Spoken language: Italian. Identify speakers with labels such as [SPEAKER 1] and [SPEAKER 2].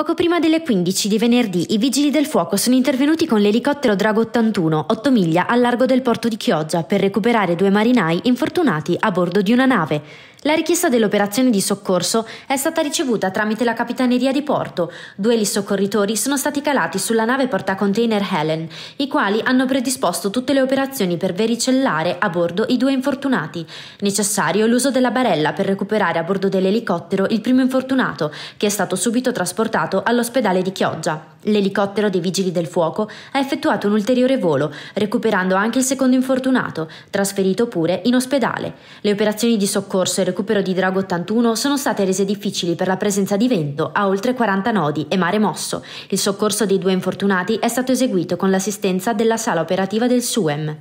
[SPEAKER 1] Poco prima delle 15 di venerdì i vigili del fuoco sono intervenuti con l'elicottero Drago 81 8 miglia al largo del porto di Chioggia per recuperare due marinai infortunati a bordo di una nave. La richiesta dell'operazione di soccorso è stata ricevuta tramite la Capitaneria di Porto. Due eli soccorritori sono stati calati sulla nave portacontainer Helen, i quali hanno predisposto tutte le operazioni per vericellare a bordo i due infortunati. Necessario l'uso della barella per recuperare a bordo dell'elicottero il primo infortunato, che è stato subito trasportato all'ospedale di Chioggia. L'elicottero dei Vigili del Fuoco ha effettuato un ulteriore volo, recuperando anche il secondo infortunato, trasferito pure in ospedale. Le operazioni di soccorso e recupero di Drago 81 sono state rese difficili per la presenza di vento a oltre 40 nodi e mare mosso. Il soccorso dei due infortunati è stato eseguito con l'assistenza della sala operativa del SUEM.